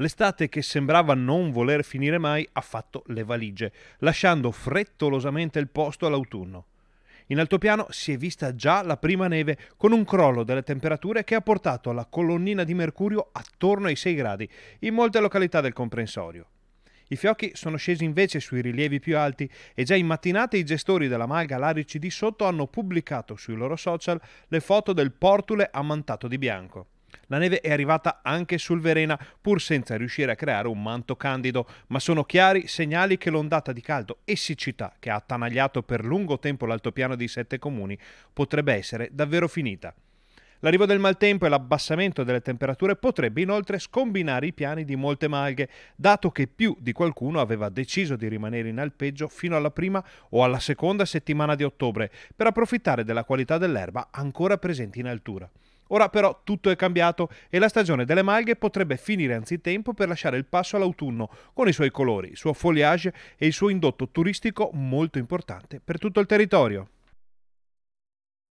L'estate che sembrava non voler finire mai ha fatto le valigie, lasciando frettolosamente il posto all'autunno. In altopiano si è vista già la prima neve, con un crollo delle temperature che ha portato la colonnina di mercurio attorno ai 6 gradi, in molte località del comprensorio. I fiocchi sono scesi invece sui rilievi più alti e già in mattinata i gestori della Malga Larici di Sotto hanno pubblicato sui loro social le foto del portule ammantato di bianco. La neve è arrivata anche sul Verena, pur senza riuscire a creare un manto candido, ma sono chiari segnali che l'ondata di caldo e siccità che ha attanagliato per lungo tempo l'altopiano dei sette comuni potrebbe essere davvero finita. L'arrivo del maltempo e l'abbassamento delle temperature potrebbe inoltre scombinare i piani di molte malghe, dato che più di qualcuno aveva deciso di rimanere in alpeggio fino alla prima o alla seconda settimana di ottobre per approfittare della qualità dell'erba ancora presente in altura. Ora però tutto è cambiato e la stagione delle malghe potrebbe finire anzitempo per lasciare il passo all'autunno con i suoi colori, il suo foliage e il suo indotto turistico molto importante per tutto il territorio.